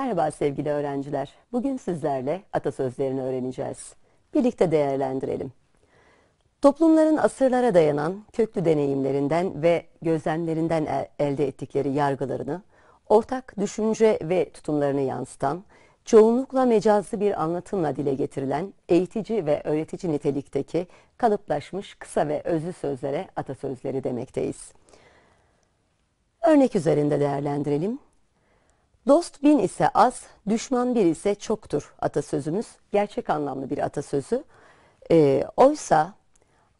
Merhaba sevgili öğrenciler. Bugün sizlerle atasözlerini öğreneceğiz. Birlikte değerlendirelim. Toplumların asırlara dayanan köklü deneyimlerinden ve gözlemlerinden elde ettikleri yargılarını, ortak düşünce ve tutumlarını yansıtan, çoğunlukla mecazlı bir anlatımla dile getirilen eğitici ve öğretici nitelikteki kalıplaşmış kısa ve özlü sözlere atasözleri demekteyiz. Örnek üzerinde değerlendirelim. Dost bin ise az, düşman bir ise çoktur atasözümüz. Gerçek anlamlı bir atasözü. E, oysa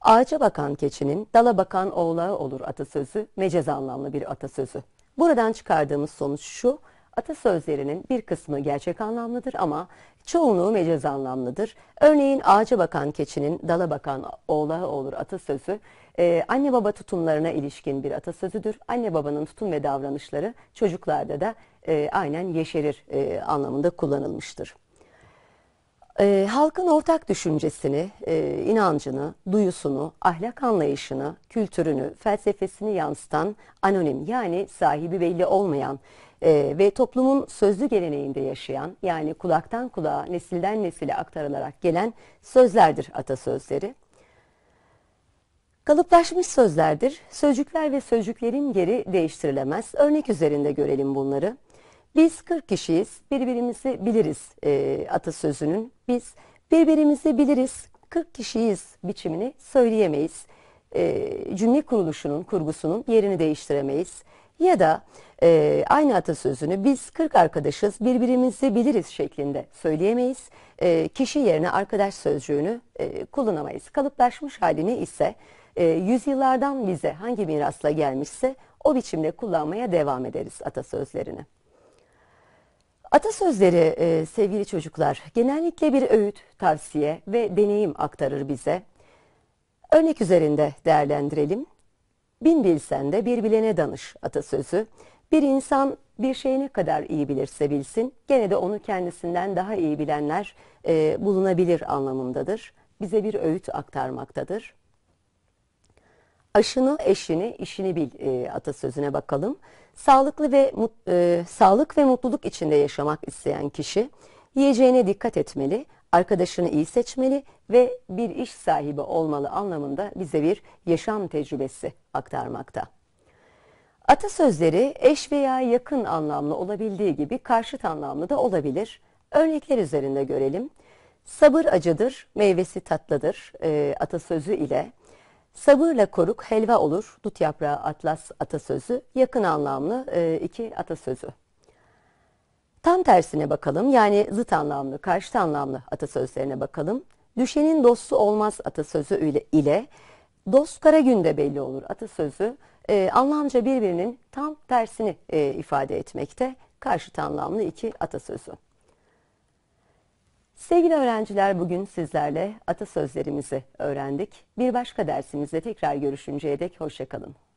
ağaca bakan keçinin dala bakan oğlağı olur atasözü. Mecaz anlamlı bir atasözü. Buradan çıkardığımız sonuç şu. Atasözlerinin bir kısmı gerçek anlamlıdır ama çoğunluğu mecaz anlamlıdır. Örneğin ağaca bakan keçinin dala bakan oğlağı olur atasözü. Ee, anne baba tutumlarına ilişkin bir atasözüdür. Anne babanın tutum ve davranışları çocuklarda da e, aynen yeşerir e, anlamında kullanılmıştır. E, halkın ortak düşüncesini, e, inancını, duyusunu, ahlak anlayışını, kültürünü, felsefesini yansıtan anonim yani sahibi belli olmayan e, ve toplumun sözlü geleneğinde yaşayan yani kulaktan kulağa nesilden nesile aktarılarak gelen sözlerdir atasözleri. Kalıplaşmış sözlerdir. Sözcükler ve sözcüklerin geri değiştirilemez. Örnek üzerinde görelim bunları. Biz 40 kişiyiz, birbirimizi biliriz e, atasözünün. Biz birbirimizi biliriz, 40 kişiyiz biçimini söyleyemeyiz. E, cümle kuruluşunun, kurgusunun yerini değiştiremeyiz ya da e, aynı atasözünü biz 40 arkadaşız birbirimizi biliriz şeklinde söyleyemeyiz. E, kişi yerine arkadaş sözcüğünü e, kullanamayız. Kalıplaşmış halini ise e, yüzyıllardan bize hangi mirasla gelmişse o biçimde kullanmaya devam ederiz atasözlerini. Atasözleri e, sevgili çocuklar genellikle bir öğüt, tavsiye ve deneyim aktarır bize. Örnek üzerinde değerlendirelim. Bin bilsen de bir bilene danış atasözü. Bir insan bir şeyi ne kadar iyi bilirse bilsin, gene de onu kendisinden daha iyi bilenler e, bulunabilir anlamındadır. Bize bir öğüt aktarmaktadır. Aşını, eşini, işini bil e, atasözüne bakalım. Sağlıklı ve e, sağlık ve mutluluk içinde yaşamak isteyen kişi yiyeceğine dikkat etmeli, arkadaşını iyi seçmeli ve bir iş sahibi olmalı anlamında bize bir yaşam tecrübesi aktarmakta. Atasözleri eş veya yakın anlamlı olabildiği gibi karşıt anlamlı da olabilir. Örnekler üzerinde görelim. Sabır acıdır, meyvesi tatlıdır e, atasözü ile sabırla koruk helva olur, dut yaprağı atlas atasözü yakın anlamlı e, iki atasözü. Tam tersine bakalım yani zıt anlamlı, karşıt anlamlı atasözlerine bakalım. Düşenin dostu olmaz atasözü ile, ile dost kara günde belli olur atasözü e, anlamca birbirinin tam tersini e, ifade etmekte karşıt anlamlı iki atasözü. Sevgili öğrenciler bugün sizlerle atasözlerimizi öğrendik. Bir başka dersimizde tekrar görüşünceye dek hoşçakalın.